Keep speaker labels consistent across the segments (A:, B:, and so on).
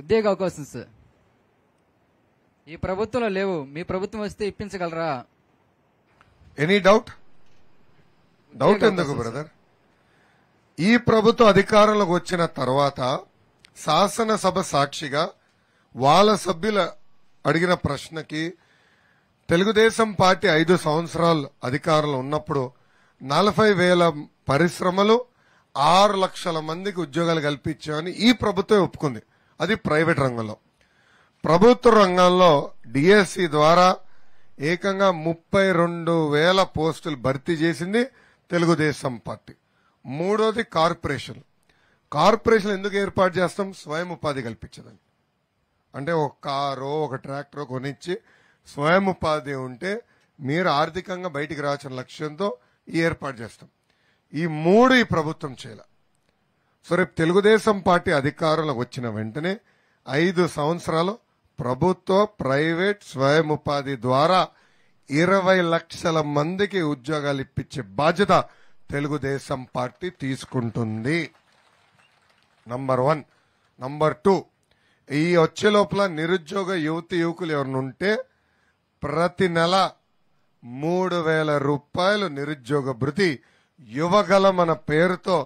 A: ఉద్యోగ అవకాశంస్ ఈ ప్రభుత్వంలో లేవు మీ ప్రభుత్వం వస్తే ఇప్పించగలరా ఎనీ డౌట్ డౌట్ ఎందుకు బ్రదర్ ఈ ప్రభుత్వం అధికారంలోకి వచ్చిన తర్వాత శాసనసభ సాక్షిగా వాళ్ళ సభ్యుల అడిగిన ప్రశ్నకి తెలుగుదేశం పార్టీ ఐదు సంవత్సరాలు అధికారంలో ఉన్నప్పుడు నలభై వేల పరిశ్రమలు ఆరు లక్షల మందికి ఉద్యోగాలు కల్పించామని ఈ ప్రభుత్వం ఒప్పుకుంది అది ప్రైవేట్ రంగంలో ప్రభుత్వ రంగంలో డిఎస్సి ద్వారా ఏకంగా ముప్పై రెండు వేల పోస్టులు భర్తీ చేసింది తెలుగుదేశం పార్టీ మూడోది కార్పొరేషన్ కార్పొరేషన్ ఎందుకు ఏర్పాటు చేస్తాం స్వయం ఉపాధి కల్పించదని అంటే ఒక కారో ఒక ట్రాక్టరో కొనిచ్చి స్వయం ఉపాధి ఉంటే మీరు ఆర్థికంగా బయటికి రావాల్సిన లక్ష్యంతో ఈ ఏర్పాటు చేస్తాం ఈ మూడు ఈ ప్రభుత్వం చేయాలి సో రేపు తెలుగుదేశం పార్టీ అధికారంలోకి వచ్చిన వెంటనే ఐదు సంవత్సరాలు ప్రభుత్వ ప్రైవేట్ స్వయం ఉపాధి ద్వారా ఇరవై లక్షల మందికి ఉద్యోగాలు ఇప్పించే బాధ్యత తెలుగుదేశం పార్టీ తీసుకుంటుంది నంబర్ వన్ నంబర్ టూ ఈ వచ్చే లోపల నిరుద్యోగ యువతి యువకులు ఎవరినుంటే ప్రతి నెల మూడు వేల రూపాయలు నిరుద్యోగ భృతి యువగల మన పేరుతో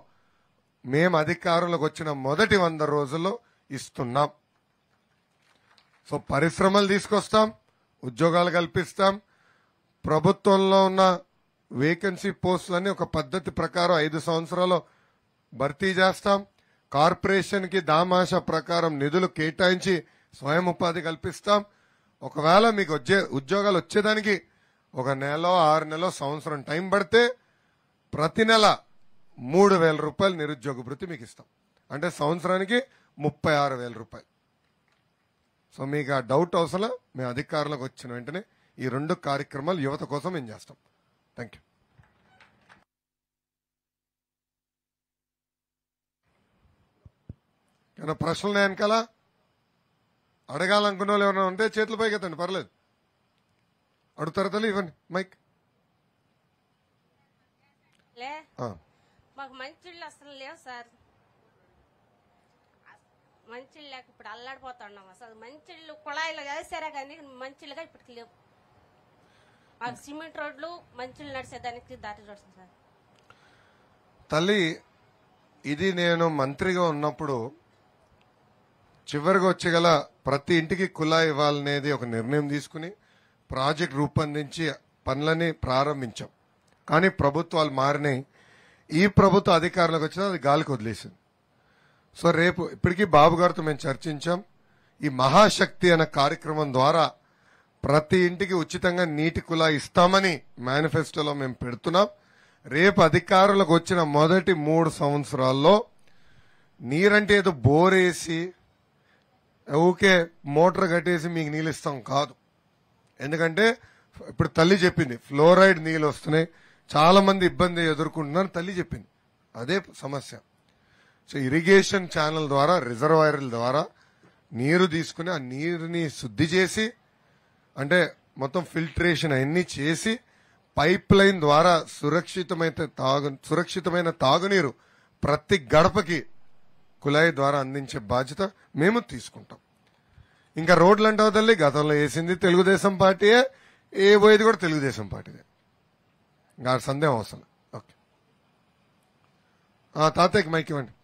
A: మేము అధికారులకు వచ్చిన మొదటి వంద రోజుల్లో ఇస్తున్నాం సో పరిశ్రమలు తీసుకొస్తాం ఉద్యోగాలు కల్పిస్తాం ప్రభుత్వంలో ఉన్న వేకెన్సీ పోస్టులన్నీ ఒక పద్ధతి ప్రకారం ఐదు సంవత్సరాలు భర్తీ చేస్తాం కార్పొరేషన్కి దామాష ప్రకారం నిధులు కేటాయించి స్వయం ఉపాధి కల్పిస్తాం ఒకవేళ మీకు వచ్చే ఉద్యోగాలు వచ్చేదానికి ఒక నెల ఆరు నెలలో సంవత్సరం టైం పడితే ప్రతి నెల మూడు వేల రూపాయలు నిరుద్యోగ వృత్తి మీకు ఇస్తాం అంటే సంవత్సరానికి ముప్పై ఆరు వేల రూపాయలు సో మీకు ఆ డౌట్ అవసరం మేము అధికారులకు వచ్చిన వెంటనే ఈ రెండు కార్యక్రమాలు యువత కోసం మేము చేస్తాం థ్యాంక్ యూ ఏమైనా ప్రశ్నలు వెనకాల అడగాలనుకున్న వాళ్ళు ఏమైనా ఉంటే చేతులు పైకి ఎత్తండి పర్లేదు అడుగుతారు తల్లి ఇవ్వండి మైక్
B: మాకు మంచిళ్ళు అసలు లేవు సార్ మంచిళ్ళు లేక ఇప్పుడు అల్లాడిపోతున్నాం అసలు మంచిళ్ళు కుళాయిలు వేసారా కానీ మంచిళ్ళుగా ఇప్పటికి లేవు మాకు సిమెంట్ రోడ్లు మంచిళ్ళు నడిచేదానికి దారి రోడ్డు సార్
A: తల్లి ఇది నేను మంత్రిగా ఉన్నప్పుడు చివరికి వచ్చేగల ప్రతి ఇంటికి కుళాయి ఇవ్వాలనేది ఒక నిర్ణయం తీసుకుని ప్రాజెక్ట్ రూపొందించి పనులని ప్రారంభించాం కానీ ప్రభుత్వాలు మారినాయి ఈ ప్రభుత్వ అధికారంలోకి వచ్చినా అది గాలికి వదిలేసింది సో రేపు ఇప్పటికీ బాబు గారితో మేము చర్చించాం ఈ మహాశక్తి అనే కార్యక్రమం ద్వారా ప్రతి ఇంటికి ఉచితంగా నీటి కులా ఇస్తామని మేనిఫెస్టోలో మేము పెడుతున్నాం రేపు అధికారులకు వచ్చిన మొదటి మూడు సంవత్సరాల్లో నీరంటే ఏదో బోరేసి ఊకే మోటార్ కట్టేసి మీకు నీళ్ళు ఇస్తాం కాదు ఎందుకంటే ఇప్పుడు తల్లి చెప్పింది ఫ్లోరైడ్ నీళ్ళు వస్తున్నాయి చాలా మంది ఇబ్బంది ఎదుర్కొంటున్నారు తల్లి చెప్పింది అదే సమస్య సో ఇరిగేషన్ ఛానల్ ద్వారా రిజర్వాయర్ల ద్వారా నీరు తీసుకుని ఆ నీరుని శుద్ధి చేసి అంటే మొత్తం ఫిల్టరేషన్ అవన్నీ చేసి పైప్ లైన్ ద్వారా సురక్షితమైన తాగు సురక్షితమైన తాగునీరు ప్రతి గడపకి కుళాయి ద్వారా అందించే బాధ్యత మేము తీసుకుంటాం ఇంకా రోడ్లు అంటే తల్లి గతంలో వేసింది తెలుగుదేశం పార్టీయే ఏ పోయేది కూడా తెలుగుదేశం పార్టీదే గారి సందేహం అవసరం ఓకే తాతయ్యకి మైక్ ఇవ్వండి